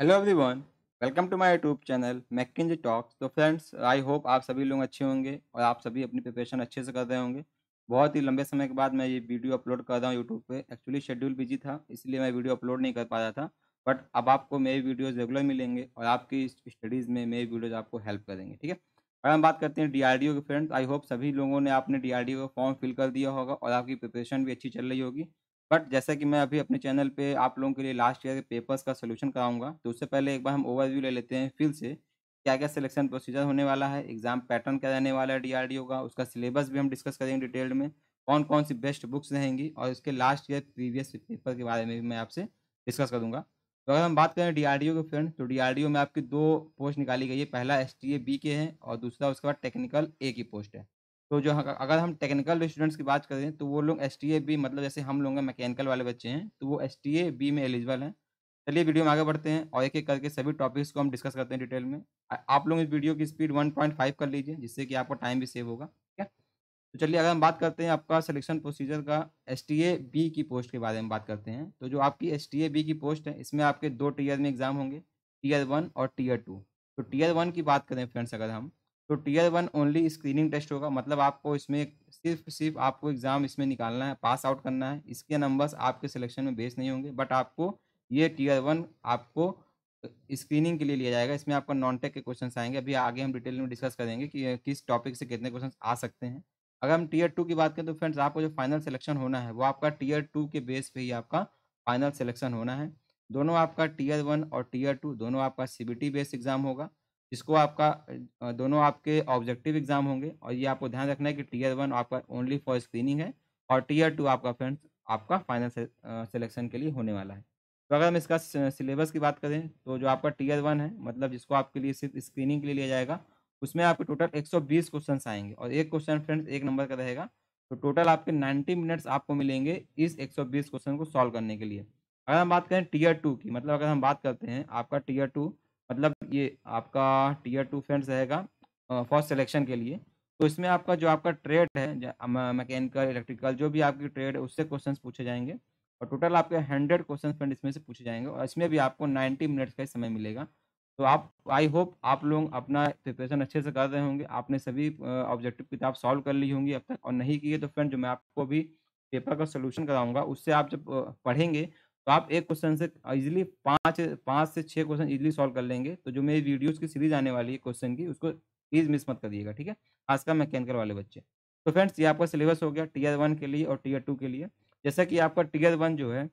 hello everyone welcome to my YouTube channel Makin ji talks तो friends I hope आप सभी लोग अच्छे होंगे और आप सभी अपनी प्रिपरेशन अच्छे से कर रहे होंगे बहुत ही लंबे समय के बाद मैं ये वीडियो अपलोड कर रहा हूँ यूट्यूब पे एक्चुअली शेड्यूल बिजी था इसलिए मैं वीडियो अपलोड नहीं कर पा रहा था बट अब आपको मेरी वीडियोज़ रेगुलर मिलेंगे और आपकी स्टडीज़ में मेरी वीडियोज़ आपको हेल्प करेंगे ठीक है और हम बात करते हैं डी के फ्रेंड्स आई होप सभी लोगों ने आपने डी का फॉर्म फिल कर दिया होगा और आपकी प्रिपरेशन भी अच्छी चल रही होगी बट जैसा कि मैं अभी अपने चैनल पे आप लोगों के लिए लास्ट ईयर के पेपर्स का सोल्यूशन कराऊंगा तो उससे पहले एक बार हम ओवरव्यू ले लेते हैं फिल से क्या क्या सिलेक्शन प्रोसीजर होने वाला है एग्जाम पैटर्न क्या रहने वाला है डीआरडीओ का उसका सिलेबस भी हम डिस्कस करेंगे डिटेल में कौन कौन सी बेस्ट बुक्स रहेंगी और इसके लास्ट ईयर प्रीवियस पेपर के बारे में भी मैं आपसे डिस्कस करूँगा तो अगर हम बात करें डी के फ्रेंड तो डी में आपकी दो पोस्ट निकाली गई है पहला एस टी ए बी के हैं और दूसरा उसके बाद टेक्निकल ए की पोस्ट है तो जो अगर हम टेक्निकल स्टूडेंट्स की बात करें तो वो लोग एस बी मतलब जैसे हम लोग मैकेनिकल वाले बच्चे हैं तो वो एस बी में एलिजिबल हैं चलिए वीडियो में आगे बढ़ते हैं और एक एक करके सभी टॉपिक्स को हम डिस्कस करते हैं डिटेल में आप लोग इस वीडियो की स्पीड 1.5 कर लीजिए जिससे कि आपका टाइम भी सेव होगा ठीक है तो चलिए अगर हम बात करते हैं आपका सिलेक्शन प्रोसीजर का एस बी की पोस्ट के बारे में बात करते हैं तो जो आपकी एस बी की पोस्ट है इसमें आपके दो टीयर में एग्ज़ाम होंगे टीयर वन और टीयर टू तो टीयर वन की बात करें फ्रेंड्स अगर हम तो tier one only screening test होगा मतलब आपको इसमें सिर्फ सिर्फ आपको एग्ज़ाम इसमें निकालना है पास आउट करना है इसके नंबर्स आपके सिलेक्शन में बेस नहीं होंगे बट आपको ये टीयर वन आपको स्क्रीनिंग के लिए लिया जाएगा इसमें आपका नॉन टेक के क्वेश्चन आएंगे अभी आगे हम डिटेल में डिस्कस करेंगे कि किस टॉपिक से कितने क्वेश्चन आ सकते हैं अगर हम टीयर टू की बात करें तो फ्रेंड्स आपको जो फाइनल सिलेक्शन होना है वो आपका टीयर टू के बेस पर ही आपका फाइनल सिलेक्शन होना है दोनों आपका टीयर वन और टीयर टू दोनों आपका सी बेस्ड एग्जाम होगा इसको आपका दोनों आपके ऑब्जेक्टिव एग्जाम होंगे और ये आपको ध्यान रखना है कि टीयर वन आपका ओनली फॉर स्क्रीनिंग है और टीयर टू आपका फ्रेंड्स आपका फाइनल सिलेक्शन के लिए होने वाला है तो अगर हम इसका सिलेबस की बात करें तो जो आपका टीयर वन है मतलब जिसको आपके लिए सिर्फ स्क्रीनिंग के लिए लिया जाएगा उसमें आपके टोटल 120 क्वेश्चंस आएंगे और एक क्वेश्चन फ्रेंड्स एक नंबर का रहेगा तो टोटल आपके 90 मिनट्स आपको मिलेंगे इस 120 क्वेश्चन को सॉल्व करने के लिए अगर हम बात करें टीयर टू की मतलब अगर हम बात करते हैं आपका टीयर टू मतलब ये आपका टीयर टू फ्रेंड्स रहेगा फर्स्ट सिलेक्शन के लिए तो इसमें आपका जो आपका ट्रेड है मैकेनिकल इलेक्ट्रिकल जो भी आपकी ट्रेड है उससे क्वेश्चन पूछे जाएंगे और टोटल आपके हंड्रेड क्वेश्चन फ्रेंड इसमें से पूछे जाएंगे और इसमें भी आपको नाइन्टी मिनट्स का समय मिलेगा तो आप आई होप आप लोग अपना प्रिपरेशन अच्छे से कर रहे होंगे आपने सभी ऑब्जेक्टिव किताब सॉल्व कर ली होंगी अब तक और नहीं किए तो फ्रेंड जो मैं आपको भी पेपर का सोल्यूशन कराऊंगा उससे आप जब पढ़ेंगे तो आप एक क्वेश्चन से इजीली पाँच पाँच से छः क्वेश्चन इजीली सॉल्व कर लेंगे तो जो मेरी वीडियोज़ की सीरीज आने वाली है क्वेश्चन की उसको प्लीज़ मिस मत करिएगा ठीक है खासकर मैकेनिकल वाले बच्चे तो फ्रेंड्स ये आपका सिलेबस हो गया टीयर वन के लिए और टीयर टू के लिए जैसा कि आपका टीयर वन जो है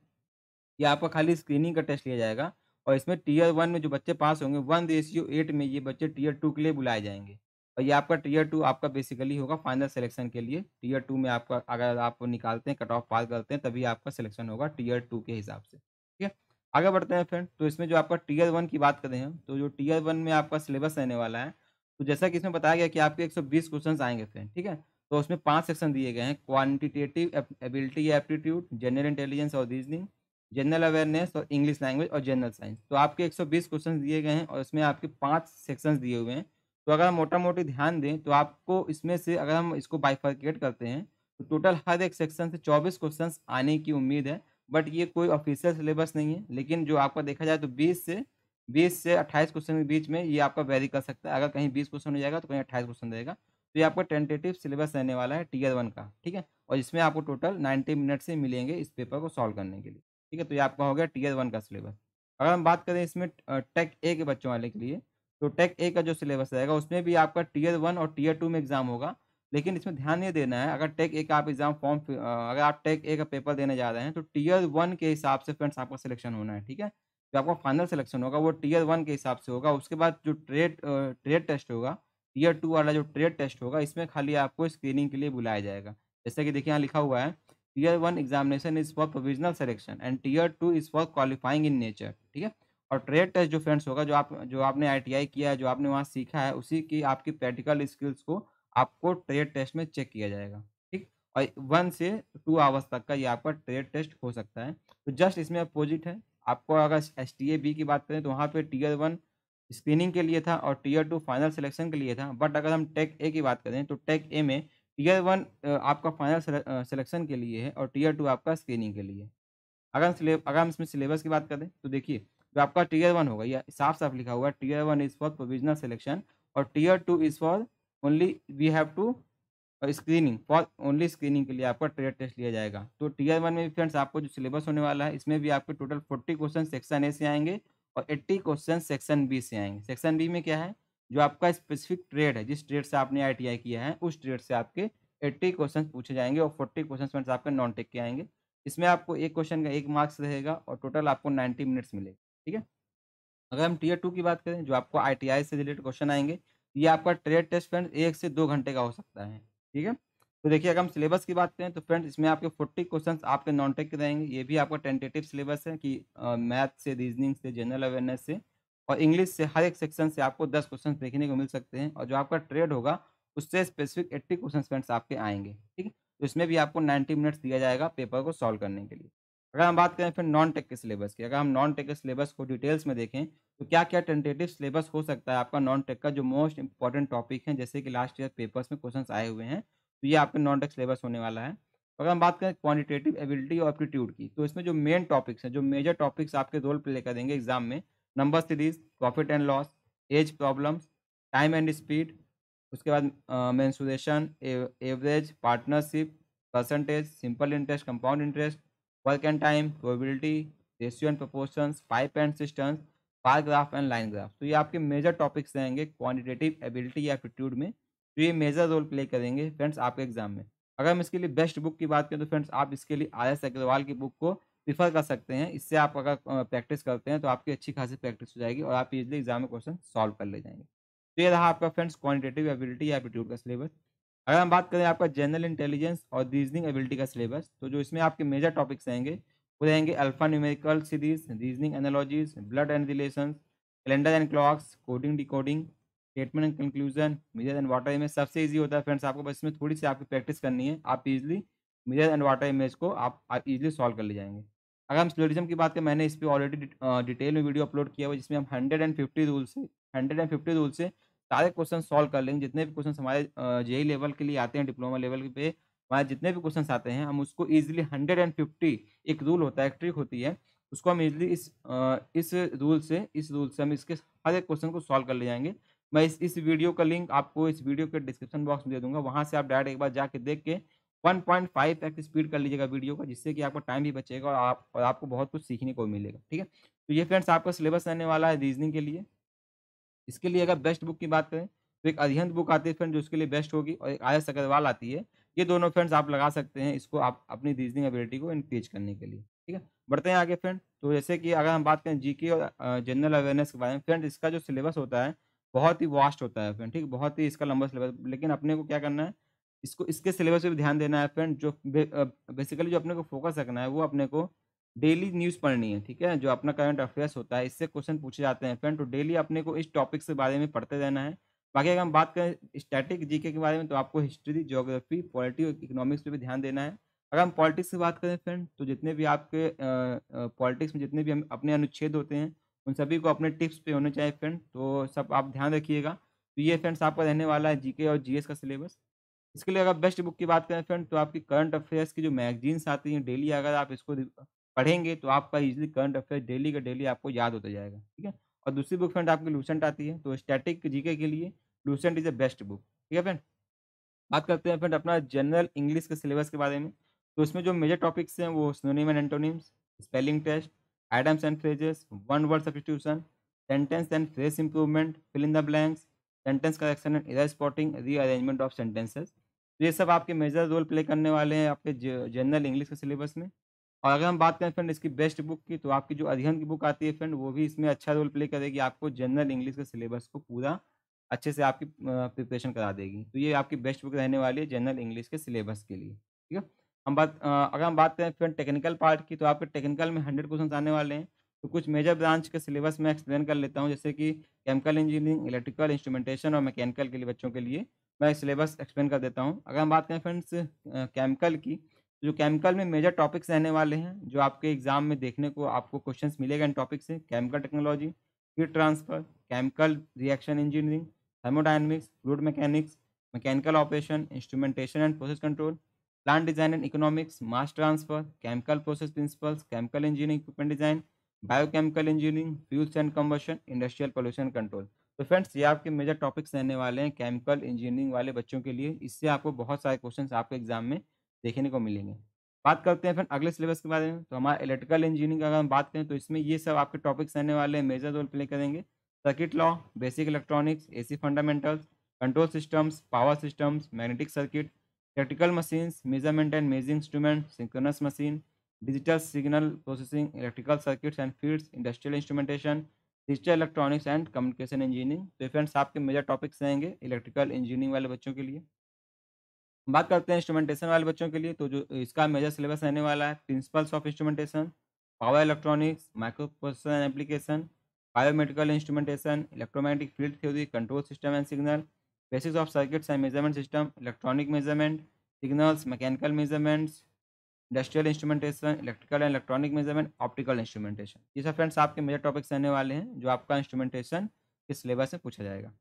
ये आपका खाली स्क्रीनिंग का टेस्ट लिया जाएगा और इसमें टीयर वन में जो बच्चे पास होंगे वन रेशियो एट में ये बच्चे टीयर टू के लिए बुलाए जाएंगे और ये आपका टीयर टू आपका बेसिकली होगा फाइनल सिलेक्शन के लिए टीयर टू में आपका अगर आप निकालते हैं कट ऑफ पास करते हैं तभी आपका सिलेक्शन होगा टीयर टू के हिसाब से ठीक है आगे बढ़ते हैं फ्रेंड तो इसमें जो आपका टीयर वन की बात करें हम तो जो टीयर वन में आपका सिलेबस रहने वाला है तो जैसा कि इसमें बताया गया कि आपके एक सौ आएंगे फ्रेंड ठीक है तो उसमें पाँच सेक्शन दिए गए हैं quantitative ability aptitude general intelligence और रीजनिंग जनरल अवेयरनेस और इंग्लिश लैंग्वेज और जनरल साइंस तो आपके एक क्वेश्चंस दिए गए हैं और इसमें आपके पाँच सेक्शन दिए हुए हैं तो अगर हम मोटा मोटी ध्यान दें तो आपको इसमें से अगर हम इसको बाइफर्केट करते हैं तो टोटल हर एक सेक्शन से चौबीस क्वेश्चन आने की उम्मीद है बट ये कोई ऑफिशियल सिलेबस नहीं है लेकिन जो आपका देखा जाए तो बीस से बीस से अट्ठाईस क्वेश्चन के बीच में ये आपका वेरी कर सकता है अगर कहीं बीस क्वेश्चन हो जाएगा तो कहीं अट्ठाईस क्वेश्चन रहेगा तो ये आपका टेंटेटिव सिलेबस रहने वाला है टीयर वन का ठीक है और इसमें आपको टोटल नाइन्टी मिनट से मिलेंगे इस पेपर को सॉल्व करने के लिए ठीक है तो ये आपका हो गया टीयर वन का सिलेबस अगर हम बात करें इसमें टेक ए के बच्चों वाले के लिए तो टेक ए का जो सिलेबस रहेगा उसमें भी आपका टीयर वन और टीयर टू में एग्जाम होगा लेकिन इसमें ध्यान ये देना है अगर टेक ए का आप एग्जाम फॉर्म अगर आप टेक ए का पेपर देने जा रहे हैं तो टीयर वन के हिसाब से फ्रेंड्स आपका सिलेक्शन होना है ठीक है जो आपका फाइनल सिलेक्शन होगा वो टीयर वन के हिसाब से होगा उसके बाद जो ट्रेड ट्रेड टेस्ट होगा टीयर टू वाला जो ट्रेड टेस्ट होगा इसमें खाली आपको स्क्रीनिंग के लिए बुलाया जाएगा जैसे कि देखिए यहाँ लिखा हुआ है tier one examination is for provisional selection and tier two is for qualifying in nature ठीक है और ट्रेड टेस्ट जो फ्रेंड्स होगा जो आप जो आपने आई किया है जो आपने वहाँ सीखा है उसी की आपकी प्रैक्टिकल स्किल्स को आपको ट्रेड टेस्ट में चेक किया जाएगा ठीक और वन से टू आवर्स तक का ये आपका ट्रेड टेस्ट हो सकता है तो जस्ट इसमें अपोजिट है आपको अगर एस टी ए बी की बात करें तो वहाँ पर टीयर वन स्क्रीनिंग के लिए था और टीयर टू फाइनल सिलेक्शन के लिए था बट अगर हम टेक ए की बात करें तो टेक ए में टीयर वन आपका फाइनल सिलेक्शन के लिए है और टीयर टू आपका स्क्रीनिंग के लिए अगर हम अगर हम इसमें सिलेबस की बात करें तो देखिए जो आपका टीयर वन होगा ये साफ साफ लिखा हुआ है tier one is for provisional selection और tier two is for only we have to screening for only screening के लिए आपका ट्रेड टेस्ट लिया जाएगा तो टीयर वन में भी फ्रेंड्स आपको जो सिलेबस होने वाला है इसमें भी आपके total forty question section A से आएंगे और एट्टी क्वेश्चन सेक्शन बी से आएंगे सेक्शन बी में क्या है जो आपका स्पेसिफिक ट्रेड है जिस ट्रेड से आपने आई किया है उस ट्रेड से आपके एट्टी क्वेश्चन पूछे जाएंगे और फोर्टी क्वेश्चन फ्रेंड्स आपके नॉन टेक के आएंगे इसमें आपको एक क्वेश्चन का एक मार्क्स रहेगा और टोटल आपको नाइन्टी मिनट्स मिलेगा ठीक है अगर हम टीयर टू की बात करें जो आपको आई से रिलेटेड क्वेश्चन आएंगे ये आपका ट्रेड टेस्ट फ्रेंड एक से दो घंटे का हो सकता है ठीक है तो देखिए अगर हम सिलेबस की बात करें तो फ्रेंड्स इसमें आपके फोर्टी क्वेश्चन आपके नॉन टेक के रहेंगे ये भी आपका टेंटेटिव सिलेबस है कि मैथ से रीजनिंग से जनरल अवेयरनेस से और इंग्लिश से हर एक सेक्शन से आपको दस क्वेश्चन देखने को मिल सकते हैं और जो आपका ट्रेड होगा उससे स्पेसिफिक एट्टी क्वेश्चन फ्रेंड्स आपके आएंगे ठीक है तो इसमें भी आपको नाइन्टी मिनट्स दिया जाएगा पेपर को सॉल्व करने के लिए अगर हम बात करें फिर नॉन टेक के सिलेबस की अगर हम नॉन टेक के सिलेबस को डिटेल्स में देखें तो क्या क्या टेंटेटिव सिलेबस हो सकता है आपका नॉन टेक का जो मोस्ट इंपॉर्टेंट टॉपिक है जैसे कि लास्ट ईयर पेपर्स में क्वेश्चन आए हुए हैं तो ये आपका नॉन टेक सिलेबस होने वाला है अगर हम बात करें क्वान्टिटेटिव एबिलिटी और एप्टीट्यूड की तो इसमें जो मेन टॉपिक्स हैं जो मेजर टॉपिक्स आपके रोल प्ले कर देंगे एग्जाम में number series profit and loss age problems time and speed उसके बाद mensuration average partnership percentage simple interest compound interest work and time probability ratio and proportions pipe and systems bar graph and line graph तो ये आपके major topics रहेंगे quantitative ability या aptitude में तो ये मेजर रोल प्ले करेंगे friends आपके एग्जाम में अगर हम इसके लिए बेस्ट बुक की बात करें तो फ्रेंड्स आप इसके लिए आर एस अग्रवाल की बुक को प्रीफर कर सकते हैं इससे आप अगर प्रैक्टिस करते हैं तो आपकी अच्छी खासी प्रैक्टिस हो जाएगी और आप इजली एग्जाम में क्वेश्चन सॉल्व कर ले जाएंगे तो ये रहा आपका फ्रेंड्स क्वांटिटेटिव एबिलिटी या एप्टीट्यूड का सिलेबस अगर हम बात करें आपका जनरल इंटेलिजेंस और रीजनिंग एबिलिटी का सिलेबस तो जो इसमें आपके मेजर टॉपिक्स रहेंगे वो रहेंगे alpha numerical series reasoning analogies blood and relation calendar and clocks coding decoding statement and conclusion mirror and water image सबसे ईजी होता है फ्रेंड्स आपको बस इसमें थोड़ी सी आपकी प्रैक्टिस करनी है आप easily mirror and water image को आप ईजिली सॉल्व कर ले जाएंगे अगर हम स्लोरिज्म की बात करें मैंने इस पर ऑलरेडी डिटेल में वीडियो अपलोड किया हुआ जिसमें हम हंड्रेड एंड फिफ्टी रूल से हंड्रेड एंड फिफ्टी रूल से सारे क्वेश्चन सॉल्व कर लेंगे जितने भी क्वेश्चन हमारे जेई लेवल के लिए आते हैं डिप्लोमा लेवल पे हमारे जितने भी क्वेश्चन आते हैं हम उसको ईजिली हंड्रेड एंड फिफ्टी एक रूल होता है एक ट्रिक होती है उसको हम इजली इस इस रूल से इस रूल से हम इसके हर एक क्वेश्चन को सॉल्व कर ले जाएंगे मैं इस इस वीडियो का लिंक आपको इस वीडियो के डिस्क्रिप्शन बॉक्स में दे दूंगा वहाँ से आप डायरेक्ट एक बार जाके देख के 1.5 एक्स स्पीड कर लीजिएगा वीडियो का जिससे कि आपका टाइम भी बचेगा और आप और आपको बहुत कुछ सीखने को मिलेगा ठीक है तो ये फ्रेंड्स आपका सिलेबस रहने वाला है रीजनिंग के लिए इसके लिए अगर बेस्ट बुक की बात करें तो एक अध्यंत बुक आती है फ्रेंड जो उसके लिए बेस्ट होगी और एक आयस अग्रवाल आती है ये दोनों फ्रेंड्स आप लगा सकते हैं इसको आप अपनी रीजनिंग एबिलिटी को इंक्रीज करने के लिए ठीक है बढ़ते हैं आगे फ्रेंड तो जैसे कि अगर हम बात करें जीके और जनरल अवेयरनेस के बारे में फ्रेंड इसका जो सिलेबस होता है बहुत ही वास्ट होता है फ्रेंड ठीक बहुत ही इसका लंबा सिलेबस लेकिन अपने को क्या करना है इसको इसके सिलेबस पर भी ध्यान देना है फ्रेंड जो बेसिकली जो अपने को फोकस रखना है वो अपने को डेली न्यूज़ पढ़नी है ठीक है जो अपना करंट अफेयर्स होता है इससे क्वेश्चन पूछे जाते हैं फ्रेंड तो डेली अपने को इस टॉपिक के बारे में पढ़ते रहना है बाकी अगर हम बात करें स्टैटिक जीके के बारे में तो आपको हिस्ट्री ज्योग्राफी पॉलिटी और इकोनॉमिक्स पर भी ध्यान देना है अगर हम पॉलिटिक्स की बात करें फ्रेंड तो जितने भी आपके पॉलिटिक्स में जितने भी हम अपने अनुच्छेद होते हैं उन सभी को अपने टिप्स पे होने चाहिए फ्रेंड तो सब आप ध्यान रखिएगा तो ये फ्रेंड्स आपका रहने वाला है जीके और जीएस का सिलेबस इसके लिए अगर बेस्ट बुक की बात करें फ्रेंड तो आपकी करंट अफेयर्स की जो मैगजीन्स आती हैं डेली अगर आप इसको पढ़ेंगे तो आपका इजिली करंट अफेयर डेली का डेली आपको याद होता जाएगा ठीक है और दूसरी बुक फ्रेंड आपकी लूसेंट आती है तो स्टैटिक जीके के लिए Lucent is a best book ठीक है फ्रेंड बात करते हैं फ्रेंड अपना जनरल इंग्लिश के सिलेबस के बारे में तो उसमें जो मेजर टॉपिक्स हैं वो synonym and antonyms spelling test idioms and phrases one word substitution sentence and phrase improvement fill in the blanks sentence correction and error spotting rearrangement of sentences तो ये सब आपके मेजर रोल प्ले करने वाले हैं आपके जनरल इंग्लिश के syllabus में और अगर हम बात करें फ्रेंड इसकी बेस्ट बुक की तो आपकी जो अध्ययन की बुक आती है फ्रेंड वो भी इसमें अच्छा रोल प्ले करेगी आपको जनरल इंग्लिश के सिलेबस को पूरा अच्छे से आपकी प्रिपरेशन करा देगी तो ये आपकी बेस्ट बुक रहने वाली है जनरल इंग्लिश के सिलेबस के लिए ठीक है हम बात अगर हम बात करें फ्रेंड टेक्निकल पार्ट की तो आपके टेक्निकल में हंड्रेड क्वेश्चन आने वाले हैं तो कुछ मेजर ब्रांच के सिलेबस में एक्सप्लेन कर लेता हूँ जैसे कि केमिकल इंजीनियरिंग इलेक्ट्रिकल इंस्ट्रूमेंटेशन और मैकेनिकल के लिए बच्चों के लिए मैं सिलेबस एक्सप्लेन कर देता हूँ अगर हम बात करें फ्रेंड्स केमिकल की जो केमिकल में मेजर टॉपिक्स रहने वाले हैं जो आपके एग्जाम में देखने को आपको क्वेश्चन मिलेगा इन टॉपिक्स से chemical technology heat transfer chemical reaction engineering thermodynamics fluid mechanics mechanical operation instrumentation and process control plant design and economics mass transfer chemical process principles chemical engineering equipment design biochemical engineering fuels and combustion industrial pollution control तो friends ये आपके major topics रहने वाले हैं chemical engineering वाले बच्चों के लिए इससे आपको बहुत सारे क्वेश्चन आपके एग्जाम में देखने को मिलेंगे बात करते हैं फिर अगले सिलेबस के बारे में तो हमारा इलेक्ट्रिकल इंजीनियरिंग का अगर हम बात करें तो इसमें ये सब आपके टॉपिक्स रहने वाले हैं मेजर रोल प्ले करेंगे circuit law basic electronics AC fundamentals control systems power systems magnetic circuit electrical machines measurement and measuring instrument synchronous machine digital signal processing electrical circuits and fields industrial instrumentation digital electronics and communication engineering तो friends आपके major topics रहेंगे electrical engineering वाले बच्चों के लिए बात करते हैं इंस्ट्रूमेंटेशन वाले बच्चों के लिए तो जो इसका मेजर सिलेबस रहने वाला है principles of instrumentation power electronics microprocessor application biomedical instrumentation electromagnetic field theory control system and signal basics of circuits and measurement system electronic measurement signals mechanical measurements industrial instrumentation electrical and electronic measurement optical instrumentation ये सब friends आपके major topics रहने वाले हैं जो आपका instrumentation के syllabus में पूछा जाएगा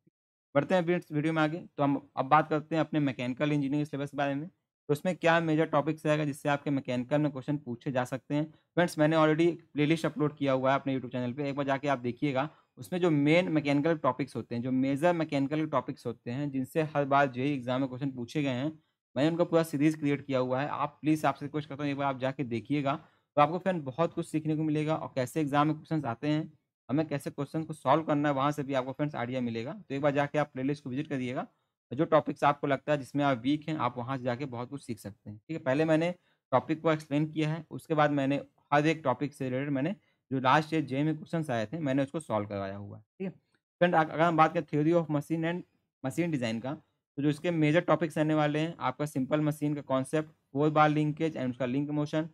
बढ़ते हैं फ्रेंड्स वीडियो में आगे तो हम अब बात करते हैं अपने मैकेनिकल इंजीनियरिंग सिलेबस के बारे में तो उसमें क्या मेजर टॉपिक्स रहेगा जिससे आपके मैकेनिकल में क्वेश्चन पूछे जा सकते हैं फ्रेंड्स मैंने ऑलरेडी प्लेलिस्ट अपलोड किया हुआ है अपने यूट्यूब चैनल पर एक बार जाके आप देखिएगा उसमें जो मेन मैकेनिकल टॉपिक्स होते हैं जो मेजर मैकेनिकल टॉपिक्स होते हैं जिनसे हर बार जे एग्जाम में क्वेश्चन पूछे गए हैं मैंने उनका पूरा सीरीज क्रिएट किया हुआ है आप प्लीज़ आपसे रिक्वेस्ट करता हूँ एक बार आप जाके देखिएगा तो आपको फ्रेंड बहुत कुछ सीखने को मिलेगा और कैसे एग्जाम में क्वेश्चन आते हैं हमें कैसे क्वेश्चन को सॉल्व करना है वहाँ से भी आपको फ्रेंड्स आइडिया मिलेगा तो एक बार जाके आप प्ले को विजिट करिएगा जो टॉपिक्स आपको लगता है जिसमें आप वीक हैं आप वहाँ से जाके बहुत कुछ सीख सकते हैं ठीक है पहले मैंने टॉपिक को एक्सप्लेन किया है उसके बाद मैंने हर एक टॉपिक से रिलेटेड मैंने जो लास्ट ईयर जे में क्वेश्चन आए थे मैंने उसको सॉल्व करवाया हुआ है ठीक है फ्रेंड अगर हम बात करें theory of machine and machine design का तो जो इसके मेजर टॉपिक्स रहने वाले हैं आपका सिंपल मशीन का concept four bar linkage and उसका link motion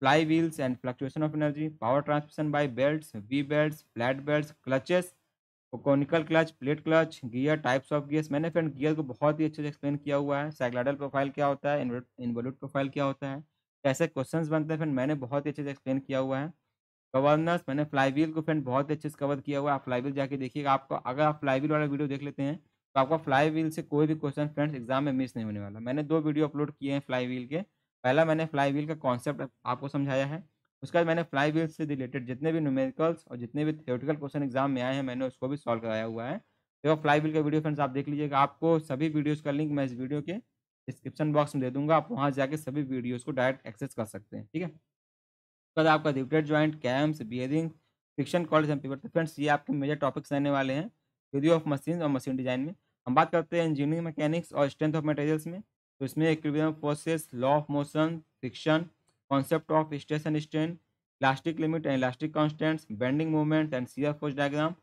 flywheels and fluctuation of energy power transmission by belt V belt flat belt clutches conical clutch plate clutch gear types of gears मैंने friend gear को बहुत ही अच्छे से explain किया हुआ है सैग्लाइडल profile क्या होता है इन्वोल्यूट प्रोफाइल क्या होता है कैसे क्वेश्चन बनते हैं फ्रेंड मैंने बहुत ही अच्छे से एक्सप्लेन किया हुआ है गवर्नर्स मैंने फ्लाई व्हील को फ्रेंड बहुत ही अच्छे से कवर किया हुआ है फ्लाई व्हील जाके देखिएगा आपको अगर आप फ्लाई व्हील वाला वीडियो देख लेते हैं तो आपका फ्लाई व्हील से कोई भी क्वेश्चन फ्रेंड्स एग्जाम में मिस नहीं होने वाला मैंने दो वीडियो अपलोड किए हैं फ्लाई व्हील के पहला मैंने फ्लाई व्हील का कॉन्सेप्ट आपको समझाया है उसके बाद मैंने फ्लाई व्हील से रिलेटेड जितने भी न्यूमेरिकल्स और जितने भी थियोटिकल क्वेश्चन एग्जाम में आए हैं मैंने उसको भी सॉल्व कराया हुआ है तो फ्लाई व्हील का वीडियो फ्रेंड्स आप देख लीजिएगा आपको सभी वीडियोज़ का लिंक मैं इस वीडियो के डिस्क्रिप्शन बॉक्स में दे दूंगा आप वहाँ जाकर सभी वीडियोज़ को डायरेक्ट एक्सेस कर सकते हैं ठीक है उसके बाद आपका riveted joint cams bearing friction college M paper तो फ्रेंड्स ये आपके मेजर टॉपिक्स रहने वाले हैं वीडियो ऑफ मशीन और मशीन डिजाइन में हम बात करते हैं इंजीनियरिंग मैकेनिक्स और स्ट्रेंथ ऑफ मटेरियल्स में तो इसमें equilibrium forces law of motion friction concept of station strain elastic limit and elastic constants bending movement and shear force diagram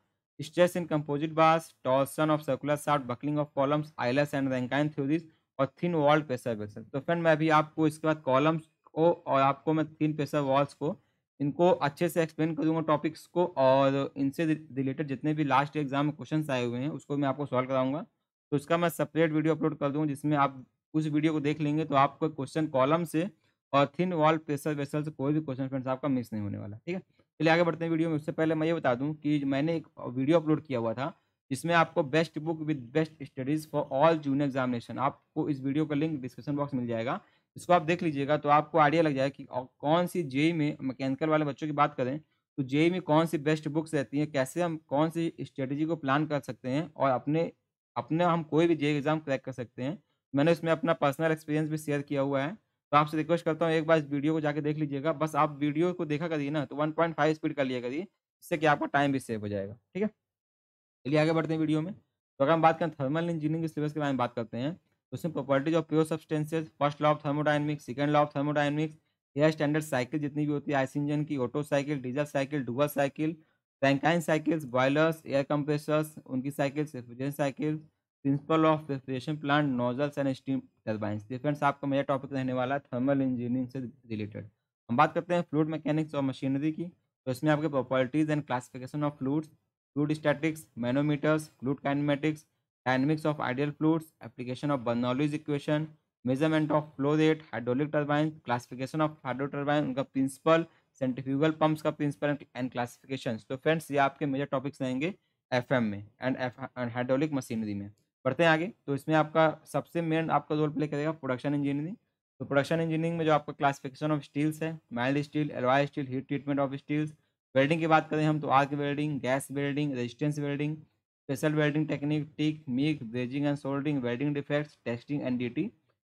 stress in composite bars torsion of circular shaft buckling of columns Euler's and Rankine theories और thin wall pressure vessel तो friend मैं अभी आपको इसके बाद columns को और आपको मैं थिन प्रेशर वॉल्स को इनको अच्छे से एक्सप्लेन करूँगा टॉपिक्स को और इनसे रिलेटेड जितने भी लास्ट एग्जाम में क्वेश्चन आए हुए हैं उसको मैं आपको सॉल्व कराऊंगा तो उसका मैं सेपरेट वीडियो अपलोड कर दूँगा जिसमें आप उस वीडियो को देख लेंगे तो आपका क्वेश्चन कॉलम से और थिन वॉल प्रेशर वेसल से कोई भी क्वेश्चन फ्रेंड्स आपका मिस नहीं होने वाला ठीक है चलिए आगे बढ़ते हैं वीडियो में उससे पहले मैं ये बता दूँ कि मैंने एक वीडियो अपलोड किया हुआ था जिसमें आपको best book with best studies for all June examination आपको इस वीडियो का लिंक डिस्क्रिप्शन बॉक्स मिल जाएगा इसको आप देख लीजिएगा तो आपको आइडिया लग जाएगा कि कौन सी जेई e में मैकेनिकल वाले बच्चों की बात करें तो जेई e में कौन सी बेस्ट बुक्स रहती हैं कैसे हम कौन सी स्ट्रेटजी को प्लान कर सकते हैं और अपने अपने हम कोई भी जेई एग्ज़ाम e क्रैक कर सकते हैं मैंने उसमें अपना पर्सनल एक्सपीरियंस भी शेयर किया हुआ है तो आपसे रिक्वेस्ट करता हूँ एक बार इस वीडियो को जाके देख लीजिएगा बस आप वीडियो को देखा करिए ना तो 1.5 स्पीड कर लिया करिए इससे कि आपका टाइम भी सेव हो जाएगा ठीक है चलिए आगे बढ़ते हैं वीडियो में तो अगर हम बात करें थर्मल इंजीनियरिंग के सिलेबस के बारे में बात करते हैं तो उसमें properties of pure substances first law of thermodynamics second law of thermodynamics air standard cycle जितनी भी होती है आइस इंजन की auto cycle diesel cycle dual cycle Rankine cycles boilers air compressors उनकी cycles refrigerant cycles principle of vaporisation plant nozzles and steam turbine ये friends आपका मेरा topic रहने वाला है थर्मल इंजीनियरिंग से रिलेटेड हम बात करते हैं फ्लूड मैकेनिक्स और मशीनरी की तो इसमें आपके properties and classification of fluids fluid statics manometers fluid kinematics dynamics of ideal fluids application of Bernoulli's equation measurement of flow rate hydraulic turbine classification of hydro turbine उनका principle centrifugal pumps का principle and classification तो friends ये आपके major topics रहेंगे F में and hydraulic machinery में बढ़ते हैं आगे तो इसमें आपका सबसे मेन आपका रोल प्ले करेगा प्रोडक्शन इंजीनियरिंग तो प्रोडक्शन इंजीनियरिंग में जो आपका क्लासिफिकेशन ऑफ स्टील्स है mild steel alloy steel heat treatment of steels welding की बात करें हम तो आग welding gas welding resistance welding special welding technique TIG MIG brazing and soldering welding defects testing and डी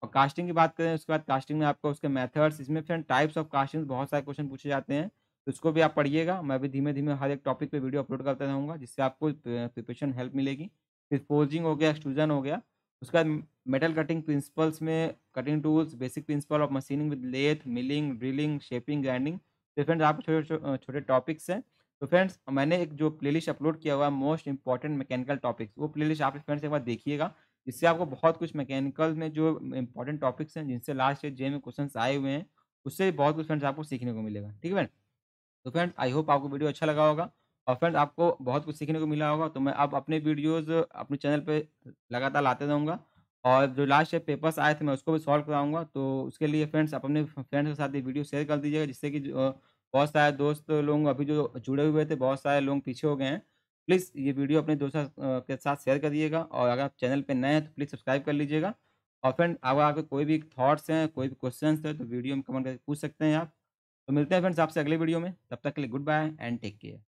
और कास्टिंग की बात करें उसके बाद कास्टिंग में आपका उसके मेथड्स इसमें फ्रेंड टाइप्स ऑफ कास्टिंग बहुत सारे क्वेश्चन पूछे जाते हैं तो उसको भी आप पढ़िएगा मैं भी धीमे धीमे हर एक टॉपिक पे वीडियो अपलोड करता रहूँगा जिससे आपको प्रिपरेशन हेल्प मिलेगी फिर फोर्जिंग हो गया एक्सट्रूजन हो गया उसके बाद मेटल कटिंग प्रिंसिपल्स में cutting tools basic principle of machining with lathe milling drilling shaping grinding तो फ्रेंड्स आपके छोटे छोटे टॉपिक्स हैं तो फ्रेंड्स मैंने एक जो प्लेलिस्ट अपलोड किया हुआ मोस्ट इंपॉर्टेंट मैकेनिकल टॉपिक्स वो प्लेलिस्ट आप फ्रेंड्स एक बार देखिएगा इससे आपको बहुत कुछ मैकेनिकल में जो इंपॉर्टेंट टॉपिक्स हैं जिनसे लास्ट ईयर जे में क्वेश्चन आए हुए हैं उससे बहुत कुछ फ्रेंड्स आपको सीखने को मिलेगा ठीक है फ्रेंड तो फ्रेंड्स आई होप आपको वीडियो अच्छा लगा होगा और फ्रेंड्स आपको बहुत कुछ सीखने को मिला होगा तो मैं अब अपने वीडियोस अपने चैनल पे लगातार लाते रहूँगा और जो लास्ट ईयर पेपर्स आए थे मैं उसको भी सॉल्व कराऊंगा तो उसके लिए फ्रेंड्स आप अपने फ्रेंड्स के साथ ये वीडियो शेयर कर दीजिएगा जिससे कि बहुत सारे दोस्त लोग अभी जो जुड़े हुए थे बहुत सारे लोग पीछे हो गए हैं प्लीज़ ये वीडियो अपने दोस्तों के साथ शेयर कर दिएगा और अगर आप चैनल पर नए हैं तो प्लीज़ सब्सक्राइब कर लीजिएगा और फ्रेंड अगर आपके कोई भी थाट्स हैं कोई भी क्वेश्चन है तो वीडियो में कमेंट करके पूछ सकते हैं आप तो मिलते हैं फ्रेंड्स आपसे अगले वीडियो में तब तक के लिए goodbye and take care